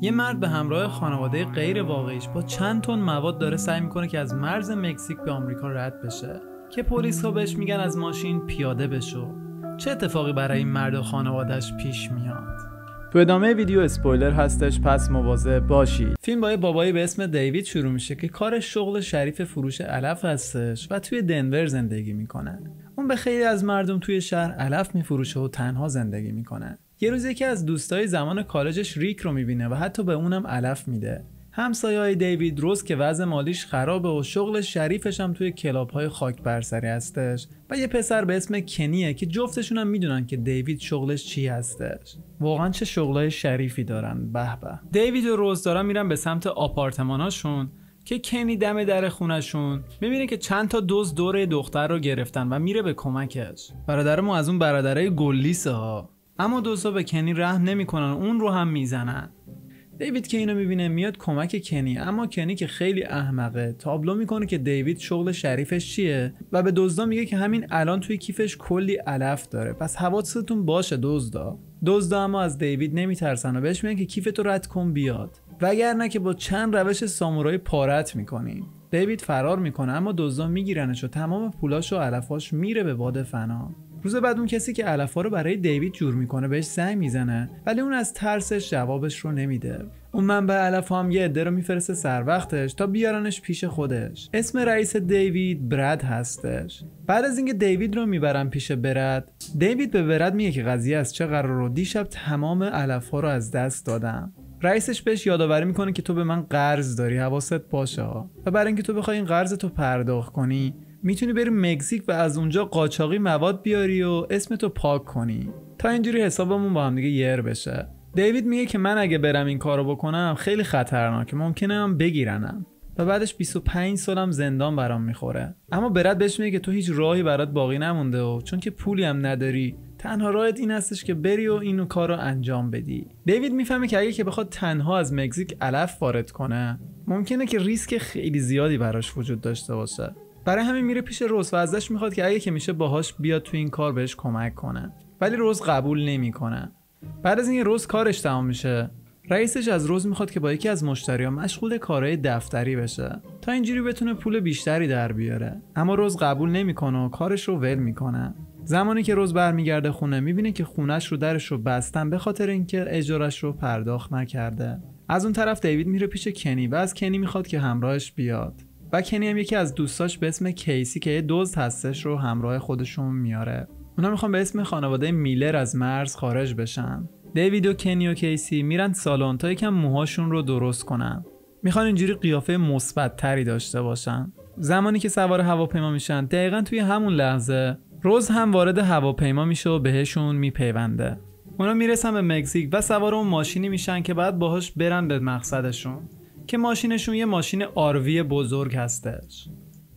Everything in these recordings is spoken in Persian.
یه مرد به همراه خانواده غیر واقعیش با چند تن مواد داره سعی میکنه که از مرز مکزیک به آمریکا رد بشه که پلیس ها بهش میگن از ماشین پیاده بشو چه اتفاقی برای این مرد و خانوادهش پیش میاد تو ادامه ویدیو اسپویلر هستش پس مواظب باشی فیلم با یه بابایی به اسم دیوید شروع میشه که کار شغل شریف فروش علف هستش و توی دنور زندگی میکنه اون به خیلی از مردم توی شهر علف میفروشه و تنها زندگی میکنه یه روز یکی از دوستای زمان کالجش ریک رو میبینه و حتی به اونم علف میده همسایه های دیوید روز که وضع مالیش خرابه و شغل شریفش هم توی کلاب های خاک برسری هستش و یه پسر به اسم کنیه که جفتشون هم میدونن که دیوید شغلش چی هستش واقعا چه شغلای شریفی دارن به به دیوید و روز دارن میرن به سمت آپارتماناشون که کنی دم در خونشون میبینه که چند تا دوز دور دختر رو گرفتن و میره به کمکش برادرمو از اون برادرای گلیسه ها اما دوزا به کنی رحم نمیکنن اون رو هم میزنن دیوید که اینو میبینه میاد کمک کنی اما کنی که خیلی احمقه تابلو میکنه که دیوید شغل شریفش چیه و به دزدا میگه که همین الان توی کیفش کلی علف داره پس حواستون باشه دزدا دزدا اما از دیوید نمیترسن و بهش میگن که کیفتو رد کن بیاد وگرنه که با چند روش سامورایی پارت میکنیم دیوید فرار میکنه اما دزدا میگیرنش و تمام پولاش و علفاش میره به باد فنا روز بعد اون کسی که علفا رو برای دیوید جور میکنه بهش زنگ میزنه ولی اون از ترسش جوابش رو نمیده اون منبع علف هم یه عده رو میفرسته سر وقتش تا بیارنش پیش خودش اسم رئیس دیوید برد هستش بعد از اینکه دیوید رو میبرن پیش برد دیوید به برد میگه که قضیه از چه قرار رو دیشب تمام علف رو از دست دادم رئیسش بهش یادآوری میکنه که تو به من قرض داری حواست باشه و برای اینکه تو بخوای این قرض تو پرداخت کنی میتونی بری مکزیک و از اونجا قاچاقی مواد بیاری و اسمتو پاک کنی تا اینجوری حسابمون با هم دیگه یر بشه دیوید میگه که من اگه برم این کارو بکنم خیلی خطرناکه ممکنه هم بگیرنم و بعدش 25 سالم زندان برام میخوره اما برد بهش میگه که تو هیچ راهی برات باقی نمونده و چون که پولی هم نداری تنها راهت این هستش که بری و اینو کار رو انجام بدی دیوید میفهمه که اگه که بخواد تنها از مکزیک علف وارد کنه ممکنه که ریسک خیلی زیادی براش وجود داشته باشه برای همین میره پیش روز و ازش میخواد که اگه که میشه باهاش بیاد تو این کار بهش کمک کنه ولی روز قبول نمیکنه بعد از این روز کارش تمام میشه رئیسش از روز میخواد که با یکی از ها مشغول کارهای دفتری بشه تا اینجوری بتونه پول بیشتری در بیاره اما روز قبول نمیکنه و کارش رو ول میکنه زمانی که روز برمیگرده خونه میبینه که خونش رو درش رو بستن به خاطر اینکه اجارش رو پرداخت نکرده از اون طرف دیوید میره پیش کنی و از کنی میخواد که همراهش بیاد و کنی هم یکی از دوستاش به اسم کیسی که یه دزد هستش رو همراه خودشون میاره اونا میخوان به اسم خانواده میلر از مرز خارج بشن دیوید و کنی و کیسی میرن سالن تا یکم موهاشون رو درست کنن میخوان اینجوری قیافه مثبتتری داشته باشن زمانی که سوار هواپیما میشن دقیقا توی همون لحظه روز هم وارد هواپیما میشه و بهشون میپیونده اونا میرسن به مکزیک و سوار اون ماشینی میشن که بعد باهاش برن به مقصدشون که ماشینشون یه ماشین آروی بزرگ هستش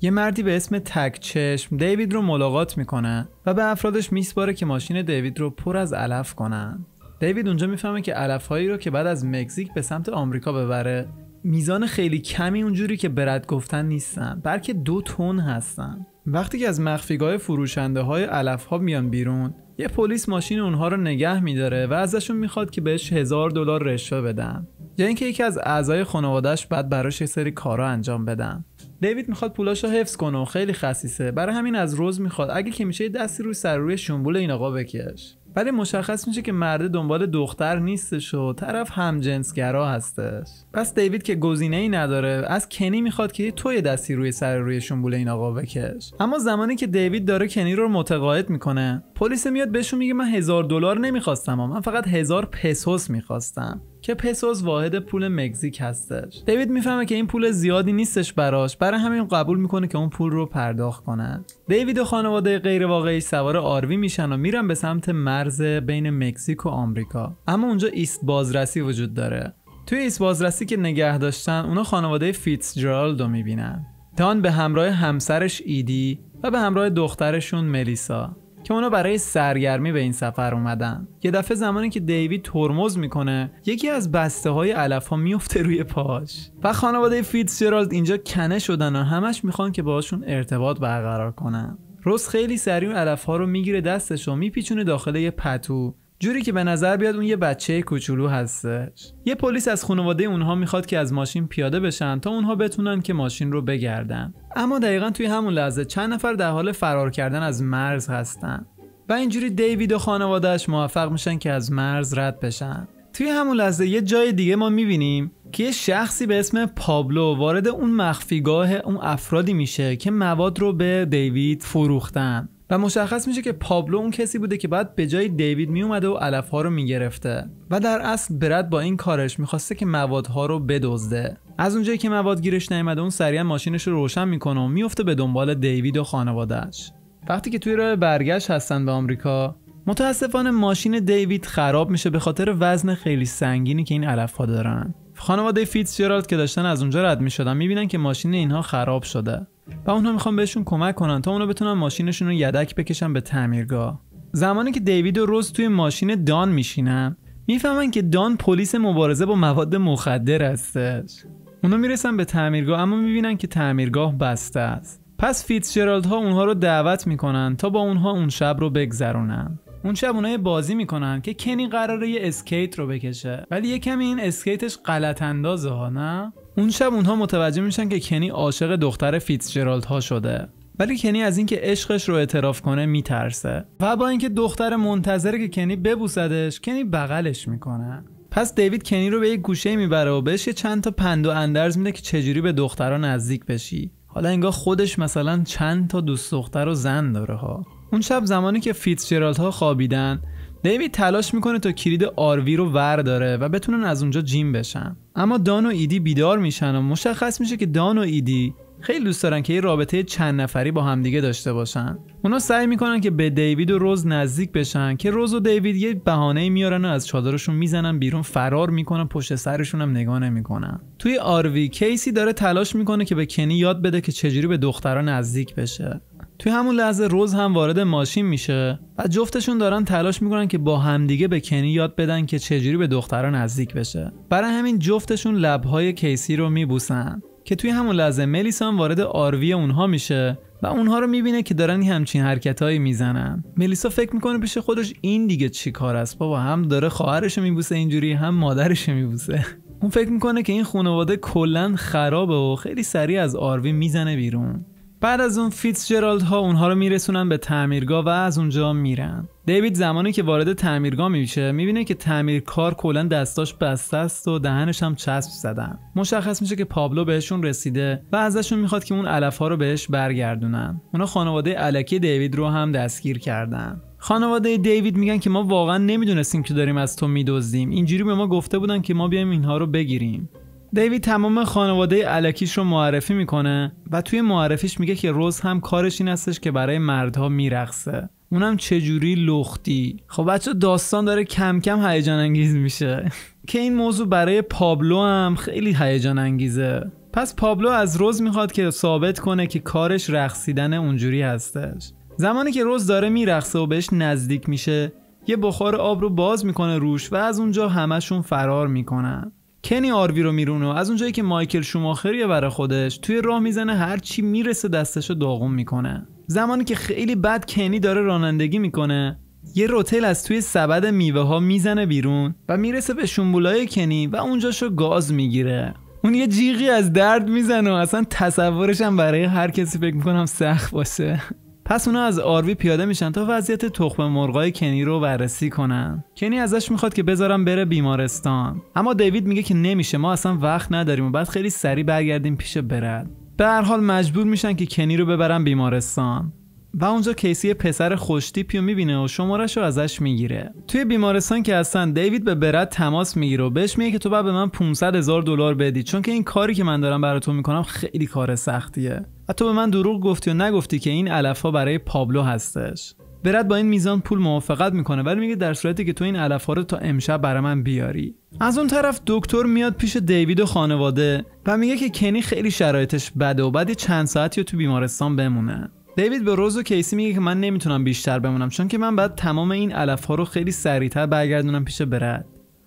یه مردی به اسم تک چشم دیوید رو ملاقات میکنه و به افرادش میسپاره که ماشین دیوید رو پر از علف کنن دیوید اونجا میفهمه که علفهایی رو که بعد از مکزیک به سمت آمریکا ببره میزان خیلی کمی اونجوری که برد گفتن نیستن بلکه دو تون هستن وقتی که از مخفیگاه فروشنده های علف ها میان بیرون یه پلیس ماشین اونها رو نگه میداره و ازشون میخواد که بهش هزار دلار رشوه بدن یا اینکه یکی از اعضای خانوادهش بعد براش یه سری کارا انجام بدن دیوید میخواد پولاش رو حفظ کنه و خیلی خصیصه برای همین از روز میخواد اگه که میشه دستی روی سر روی شنبول این آقا بکش ولی مشخص میشه که مرد دنبال دختر نیستش و طرف همجنسگرا هستش پس دیوید که گزینه ای نداره از کنی میخواد که توی دستی روی سر روی شنبول این آقا بکش اما زمانی که دیوید داره کنی رو متقاعد میکنه پلیس میاد بهشون میگه من هزار دلار نمیخواستم من فقط هزار پسوس میخواستم که پسوز واحد پول مکزیک هستش دیوید میفهمه که این پول زیادی نیستش براش برای همین قبول میکنه که اون پول رو پرداخت کنن دیوید و خانواده غیر واقعی سوار آروی میشن و میرن به سمت مرز بین مکزیک و آمریکا اما اونجا ایست بازرسی وجود داره توی ایست بازرسی که نگه داشتن اونا خانواده جرالد رو میبینن تان به همراه همسرش ایدی و به همراه دخترشون ملیسا که اونا برای سرگرمی به این سفر اومدن یه دفعه زمانی که دیوید ترمز میکنه یکی از بسته های علف ها میفته روی پاش و خانواده فیتزجرالد اینجا کنه شدن و همش میخوان که باشون ارتباط برقرار کنن روز خیلی سریع علف ها رو میگیره دستش و میپیچونه داخل یه پتو جوری که به نظر بیاد اون یه بچه کوچولو هستش یه پلیس از خانواده اونها میخواد که از ماشین پیاده بشن تا اونها بتونن که ماشین رو بگردن اما دقیقا توی همون لحظه چند نفر در حال فرار کردن از مرز هستن و اینجوری دیوید و خانوادهش موفق میشن که از مرز رد بشن توی همون لحظه یه جای دیگه ما میبینیم که یه شخصی به اسم پابلو وارد اون مخفیگاه اون افرادی میشه که مواد رو به دیوید فروختن و مشخص میشه که پابلو اون کسی بوده که بعد به جای دیوید میومده و علف ها رو میگرفته و در اصل برد با این کارش میخواسته که موادها رو بدزده از اونجایی که مواد گیرش نیامده اون سریعا ماشینش رو روشن میکنه و میفته به دنبال دیوید و خانوادهش وقتی که توی راه برگشت هستن به آمریکا متاسفانه ماشین دیوید خراب میشه به خاطر وزن خیلی سنگینی که این علف ها دارن خانواده فیتزجرالد که داشتن از اونجا رد میشدن میبینن که ماشین اینها خراب شده و اونها میخوان بهشون کمک کنن تا اونا بتونن ماشینشون رو یدک بکشن به تعمیرگاه زمانی که دیوید و روز توی ماشین دان میشینن میفهمن که دان پلیس مبارزه با مواد مخدر هستش اونا میرسن به تعمیرگاه اما میبینن که تعمیرگاه بسته است پس فیتزجرالد ها اونها رو دعوت میکنن تا با اونها اون شب رو بگذرونن اون شب اونها بازی میکنن که کنی قراره یه اسکیت رو بکشه ولی یه کمی این اسکیتش غلط اندازه ها نه اون شب اونها متوجه میشن که کنی عاشق دختر فیتزجرالد ها شده ولی کنی از اینکه عشقش رو اعتراف کنه میترسه و با اینکه دختر منتظره که کنی ببوسدش کنی بغلش میکنه پس دیوید کنی رو به یه گوشه میبره و بهش یه چند تا پند و اندرز میده که چجوری به دختران نزدیک بشی حالا انگار خودش مثلا چند تا دوست دختر و زن داره ها اون شب زمانی که فیتزجرالد ها خوابیدن دیوید تلاش میکنه تا کلید آروی رو ور داره و بتونن از اونجا جیم بشن اما دان و ایدی بیدار میشن و مشخص میشه که دان و ایدی خیلی دوست دارن که یه رابطه چند نفری با همدیگه داشته باشن اونا سعی میکنن که به دیوید و روز نزدیک بشن که روز و دیوید یه بهانه میارن و از چادرشون میزنن بیرون فرار میکنن پشت سرشون هم نگاه نمیکنن توی آروی کیسی داره تلاش میکنه که به کنی یاد بده که چجوری به دخترها نزدیک بشه توی همون لحظه روز هم وارد ماشین میشه و جفتشون دارن تلاش میکنن که با همدیگه به کنی یاد بدن که چجوری به دختران نزدیک بشه برای همین جفتشون لبهای کیسی رو میبوسن که توی همون لحظه هم وارد آروی اونها میشه و اونها رو میبینه که دارن همچین حرکتهایی میزنن ملیسا فکر میکنه پیش خودش این دیگه چی کار است بابا هم داره خواهرش میبوسه اینجوری هم مادرش میبوسه اون فکر میکنه که این خانواده کلا خرابه و خیلی سریع از آروی میزنه بیرون بعد از اون جرالد ها اونها رو میرسونن به تعمیرگاه و از اونجا میرن دیوید زمانی که وارد تعمیرگاه میشه میبینه که تعمیرکار کلا دستاش بسته است و دهنش هم چسب زدن مشخص میشه که پابلو بهشون رسیده و ازشون میخواد که اون علف ها رو بهش برگردونن اونا خانواده علکی دیوید رو هم دستگیر کردن خانواده دیوید میگن که ما واقعا نمیدونستیم که داریم از تو میدزدیم اینجوری به ما گفته بودن که ما بیایم اینها رو بگیریم دیوید تمام خانواده علکیش رو معرفی میکنه و توی معرفیش میگه که روز هم کارش این هستش که برای مردها میرقصه اونم چجوری لختی خب بچه داستان داره کم کم هیجان انگیز میشه که این موضوع برای پابلو هم خیلی هیجان انگیزه پس پابلو از روز میخواد که ثابت کنه که کارش رقصیدن اونجوری هستش زمانی که روز داره میرقصه و بهش نزدیک میشه یه بخار آب رو باز میکنه روش و از اونجا همشون فرار میکنن کنی آروی رو میرونه از اونجایی که مایکل شوماخریه برای خودش توی راه میزنه هر چی میرسه رو داغون میکنه زمانی که خیلی بد کنی داره رانندگی میکنه یه روتل از توی سبد میوه ها میزنه بیرون و میرسه به شنبولای کنی و اونجاشو گاز میگیره اون یه جیغی از درد میزنه و اصلا تصورشم برای هر کسی فکر میکنم سخت باشه پس اونا از آروی پیاده میشن تا وضعیت تخم مرغای کنی رو بررسی کنن کنی ازش میخواد که بذارم بره بیمارستان اما دیوید میگه که نمیشه ما اصلا وقت نداریم و بعد خیلی سریع برگردیم پیش برد به هر حال مجبور میشن که کنی رو ببرن بیمارستان و اونجا کیسی پسر خوشتیپی رو میبینه و شمارش رو ازش میگیره توی بیمارستان که هستن دیوید به برد تماس میگیره و بهش میگه که تو باید به من 500 هزار دلار بدی چون که این کاری که من دارم برای تو میکنم خیلی کار سختیه و تو به من دروغ گفتی و نگفتی که این علف ها برای پابلو هستش برد با این میزان پول موافقت میکنه ولی میگه در صورتی که تو این علف ها رو تا امشب برای من بیاری از اون طرف دکتر میاد پیش دیوید و خانواده و میگه که کنی خیلی شرایطش بده و بعد چند ساعتی تو بیمارستان بمونه دیوید به روز و کیسی میگه که من نمیتونم بیشتر بمونم چون که من بعد تمام این علف ها رو خیلی سریعتر برگردونم پیش برد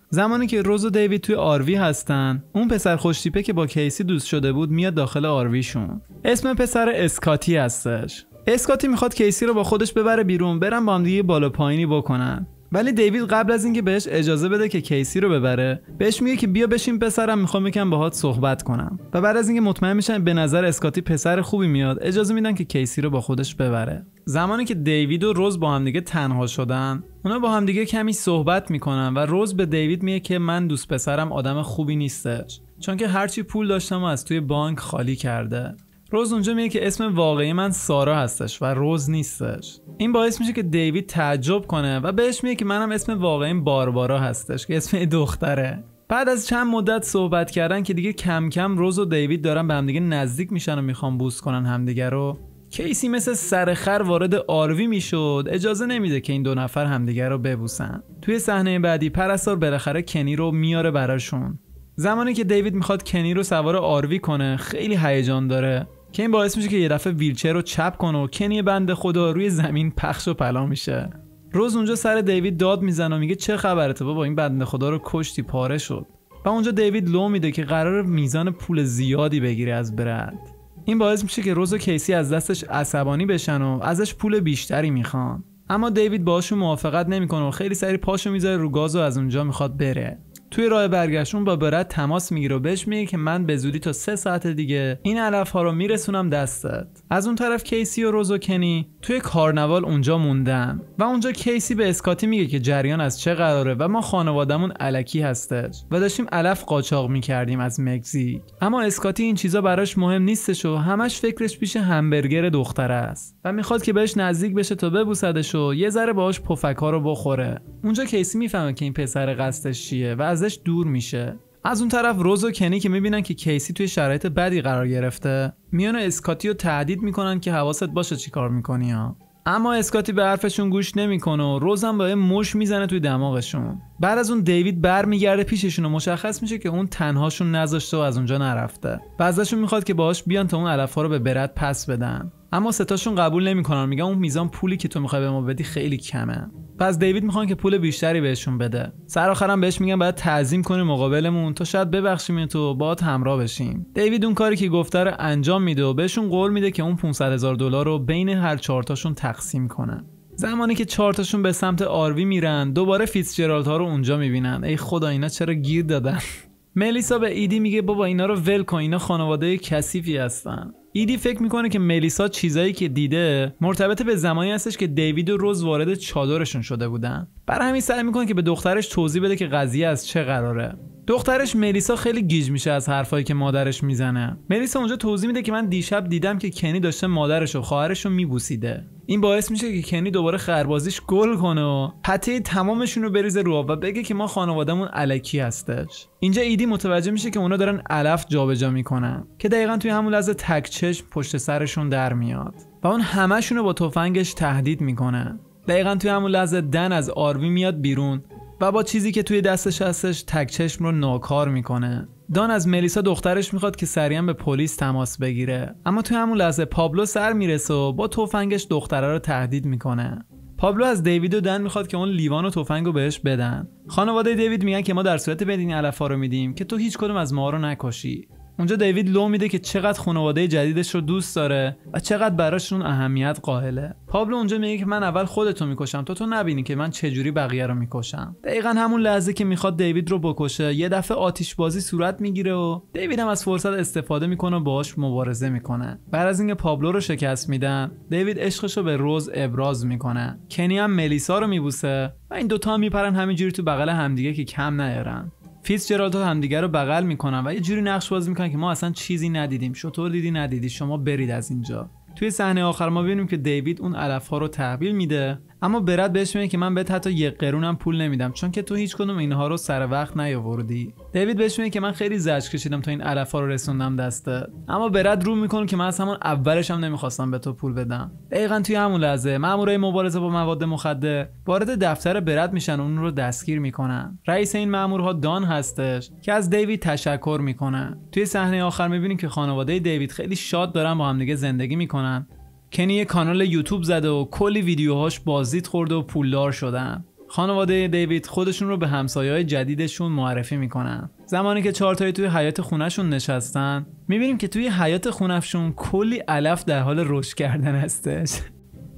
زمانی که روز و دیوید توی آروی هستن اون پسر خوشتیپه که با کیسی دوست شده بود میاد داخل آرویشون اسم پسر اسکاتی هستش اسکاتی میخواد کیسی رو با خودش ببره بیرون برن با هم دیگه بالا پایینی بکنن ولی دیوید قبل از اینکه بهش اجازه بده که کیسی رو ببره بهش میگه که بیا بشین پسرم میخوام یکم باهات صحبت کنم و بعد از اینکه مطمئن میشن به نظر اسکاتی پسر خوبی میاد اجازه میدن که کیسی رو با خودش ببره زمانی که دیوید و روز با هم دیگه تنها شدن اونا با هم دیگه کمی صحبت میکنن و روز به دیوید میگه که من دوست پسرم آدم خوبی نیستش چون که هرچی پول داشتم و از توی بانک خالی کرده روز اونجا میگه که اسم واقعی من سارا هستش و روز نیستش این باعث میشه که دیوید تعجب کنه و بهش میگه که منم اسم واقعیم باربارا هستش که اسم دختره بعد از چند مدت صحبت کردن که دیگه کم کم روز و دیوید دارن به همدیگه نزدیک میشن و میخوان بوس کنن همدیگه رو کیسی مثل سرخر وارد آروی میشد اجازه نمیده که این دو نفر همدیگه رو ببوسن توی صحنه بعدی پرستار بالاخره کنی رو میاره براشون زمانی که دیوید میخواد کنی رو سوار آروی کنه خیلی هیجان داره که این باعث میشه که یه دفعه ویلچر رو چپ کنه و کنی بند خدا روی زمین پخش و پلا میشه روز اونجا سر دیوید داد میزنه و میگه چه خبرته بابا این بنده خدا رو کشتی پاره شد و اونجا دیوید لو میده که قرار میزان پول زیادی بگیره از برند این باعث میشه که روز و کیسی از دستش عصبانی بشن و ازش پول بیشتری میخوان اما دیوید باهاشون موافقت نمیکنه و خیلی سری پاشو میذاره رو گاز و از اونجا میخواد بره توی راه برگشتون با برد تماس میگیره و بهش میگه که من به زودی تا سه ساعت دیگه این علف ها رو میرسونم دستت از اون طرف کیسی و روز کنی توی کارنوال اونجا موندن و اونجا کیسی به اسکاتی میگه که جریان از چه قراره و ما خانوادهمون علکی هستش و داشتیم علف قاچاق میکردیم از مکزیک اما اسکاتی این چیزا براش مهم نیستش و همش فکرش پیش همبرگر دختره است و میخواد که بهش نزدیک بشه تا ببوسدش و یه ذره باهاش پفکا رو بخوره اونجا کیسی میفهمه که این پسر قصدش چیه و ازش دور میشه از اون طرف روز و کنی که میبینن که کیسی توی شرایط بدی قرار گرفته میان اسکاتی رو تهدید میکنن که حواست باشه چیکار میکنی ها اما اسکاتی به حرفشون گوش نمیکنه و روزم با مش میزنه توی دماغشون بعد از اون دیوید برمیگرده پیششون و مشخص میشه که اون تنهاشون نذاشته و از اونجا نرفته و میخواد که باهاش بیان تا اون علفها رو به برد پس بدن اما ستاشون قبول نمیکنن میگن اون میزان پولی که تو میخوای به ما بدی خیلی کمه پس دیوید میخوان که پول بیشتری بهشون بده سر آخرم بهش میگن باید تعظیم کنی مقابلمون تا شاید ببخشیم تو باهات همراه بشیم دیوید اون کاری که گفته رو انجام میده و بهشون قول میده که اون 500 هزار دلار رو بین هر چهارتاشون تقسیم کنه زمانی که چهارتاشون به سمت آروی میرن دوباره فیتزجرالد ها رو اونجا میبینن ای خدا اینا چرا گیر دادن ملیسا به ایدی میگه بابا اینا رو ول کن اینا خانواده کثیفی هستن ایدی فکر میکنه که ملیسا چیزایی که دیده مرتبط به زمانی هستش که دیوید و روز وارد چادرشون شده بودن برای همین سعی میکنه که به دخترش توضیح بده که قضیه از چه قراره دخترش ملیسا خیلی گیج میشه از حرفایی که مادرش میزنه ملیسا اونجا توضیح میده که من دیشب دیدم که کنی داشته مادرش و خواهرش رو میبوسیده این باعث میشه که کنی دوباره خربازیش گل کنه و پته تمامشون رو بریزه رو و بگه که ما خانوادهمون علکی هستش اینجا ایدی متوجه میشه که اونا دارن علف جابجا میکنن که دقیقا توی همون لحظه تک پشت سرشون در میاد و اون همهشون رو با تفنگش تهدید میکنه دقیقا توی همون لحظه دن از آروی میاد بیرون و با چیزی که توی دستش هستش تک چشم رو ناکار میکنه دان از ملیسا دخترش میخواد که سریعا به پلیس تماس بگیره اما توی همون لحظه پابلو سر میرسه و با تفنگش دختره رو تهدید میکنه پابلو از دیوید و دن میخواد که اون لیوان و تفنگ رو بهش بدن خانواده دیوید میگن که ما در صورت بدین علفا رو میدیم که تو هیچ کدوم از ما رو نکشی اونجا دیوید لو میده که چقدر خانواده جدیدش رو دوست داره و چقدر براشون اهمیت قائله پابلو اونجا میگه که من اول خودتو میکشم تا تو نبینی که من چجوری بقیه رو میکشم دقیقا همون لحظه که میخواد دیوید رو بکشه یه دفعه آتیش بازی صورت میگیره و دیوید هم از فرصت استفاده میکنه و باهاش مبارزه میکنه بعد از اینکه پابلو رو شکست میدن دیوید عشقش رو به روز ابراز میکنه کنی هم ملیسا رو میبوسه و این دوتا هم میپرن همینجوری تو بغل همدیگه که کم نیارن فیتزجرالد هم همدیگه رو بغل میکنن و یه جوری نقش بازی میکنن که ما اصلا چیزی ندیدیم شطور دیدی ندیدی شما برید از اینجا توی صحنه آخر ما ببینیم که دیوید اون علف ها رو تحویل میده اما برد بهش میگه که من بهت حتی یک قرونم پول نمیدم چون که تو هیچ کدوم اینها رو سر وقت نیاوردی دیوید بهش میگه که من خیلی زج کشیدم تا این علفا رو رسوندم دسته اما برد رو میکنه که من از همون اولش هم نمیخواستم به تو پول بدم دقیقا توی همون لحظه مامورای مبارزه با مواد مخدر وارد دفتر برد میشن اون رو دستگیر میکنن رئیس این مامورها دان هستش که از دیوید تشکر میکنه توی صحنه آخر میبینیم که خانواده دیوید خیلی شاد دارن با همدیگه زندگی میکنن کنی یه کانال یوتیوب زده و کلی ویدیوهاش بازدید خورده و پولدار شدن خانواده دیوید خودشون رو به همسایه های جدیدشون معرفی میکنن زمانی که چهارتایی توی حیات خونهشون نشستن میبینیم که توی حیات خونهشون کلی علف در حال رشد کردن هستش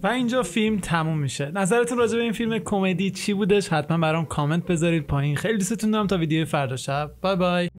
و اینجا فیلم تموم میشه نظرتون راجع به این فیلم کمدی چی بودش حتما برام کامنت بذارید پایین خیلی دوستتون دارم تا ویدیو فردا شب بای بای